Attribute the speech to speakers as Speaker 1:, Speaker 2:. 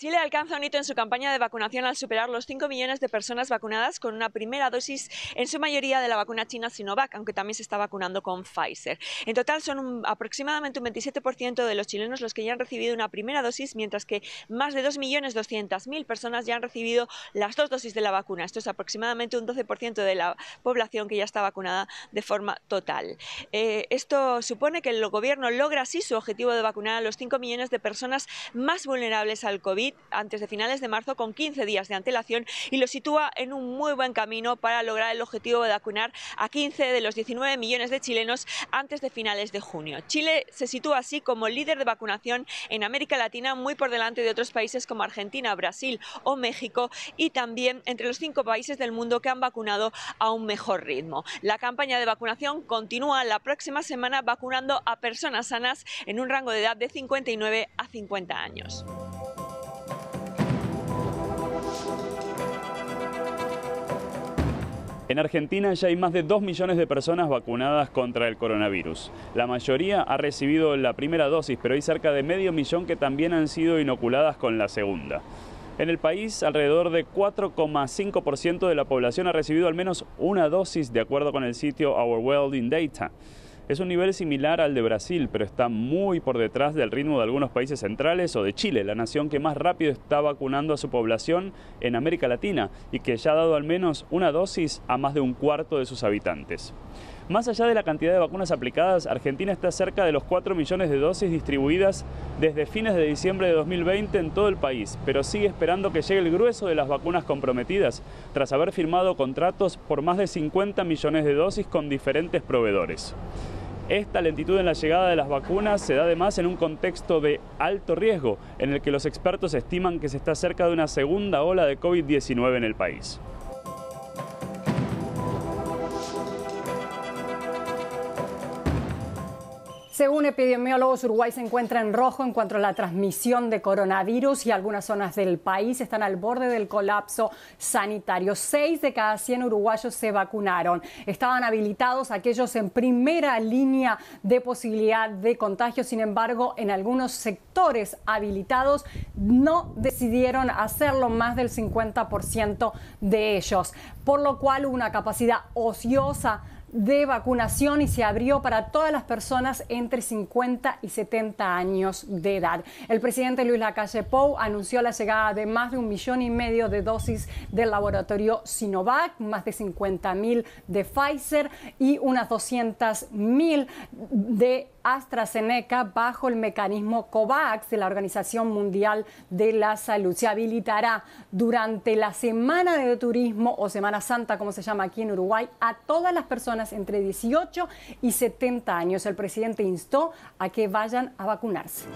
Speaker 1: Chile alcanza un hito en su campaña de vacunación al superar los 5 millones de personas vacunadas con una primera dosis, en su mayoría de la vacuna china Sinovac, aunque también se está vacunando con Pfizer. En total son aproximadamente un 27% de los chilenos los que ya han recibido una primera dosis, mientras que más de 2.200.000 personas ya han recibido las dos dosis de la vacuna. Esto es aproximadamente un 12% de la población que ya está vacunada de forma total. Eh, esto supone que el gobierno logra así su objetivo de vacunar a los 5 millones de personas más vulnerables al COVID antes de finales de marzo con 15 días de antelación y lo sitúa en un muy buen camino para lograr el objetivo de vacunar a 15 de los 19 millones de chilenos antes de finales de junio. Chile se sitúa así como líder de vacunación en América Latina, muy por delante de otros países como Argentina, Brasil o México y también entre los cinco países del mundo que han vacunado a un mejor ritmo. La campaña de vacunación continúa la próxima semana vacunando a personas sanas en un rango de edad de 59 a 50 años.
Speaker 2: En Argentina ya hay más de 2 millones de personas vacunadas contra el coronavirus. La mayoría ha recibido la primera dosis, pero hay cerca de medio millón que también han sido inoculadas con la segunda. En el país, alrededor de 4,5% de la población ha recibido al menos una dosis, de acuerdo con el sitio Our World in Data. Es un nivel similar al de Brasil, pero está muy por detrás del ritmo de algunos países centrales o de Chile, la nación que más rápido está vacunando a su población en América Latina y que ya ha dado al menos una dosis a más de un cuarto de sus habitantes. Más allá de la cantidad de vacunas aplicadas, Argentina está cerca de los 4 millones de dosis distribuidas desde fines de diciembre de 2020 en todo el país, pero sigue esperando que llegue el grueso de las vacunas comprometidas, tras haber firmado contratos por más de 50 millones de dosis con diferentes proveedores. Esta lentitud en la llegada de las vacunas se da además en un contexto de alto riesgo, en el que los expertos estiman que se está cerca de una segunda ola de COVID-19 en el país.
Speaker 3: Según epidemiólogos, Uruguay se encuentra en rojo en cuanto a la transmisión de coronavirus y algunas zonas del país están al borde del colapso sanitario. Seis de cada 100 uruguayos se vacunaron. Estaban habilitados aquellos en primera línea de posibilidad de contagio. Sin embargo, en algunos sectores habilitados no decidieron hacerlo más del 50% de ellos, por lo cual una capacidad ociosa de vacunación y se abrió para todas las personas entre 50 y 70 años de edad. El presidente Luis Lacalle Pou anunció la llegada de más de un millón y medio de dosis del laboratorio Sinovac, más de 50 mil de Pfizer y unas 200 mil de AstraZeneca bajo el mecanismo COVAX de la Organización Mundial de la Salud. Se habilitará durante la Semana de Turismo o Semana Santa, como se llama aquí en Uruguay, a todas las personas entre 18 y 70 años. El presidente instó a que vayan a vacunarse.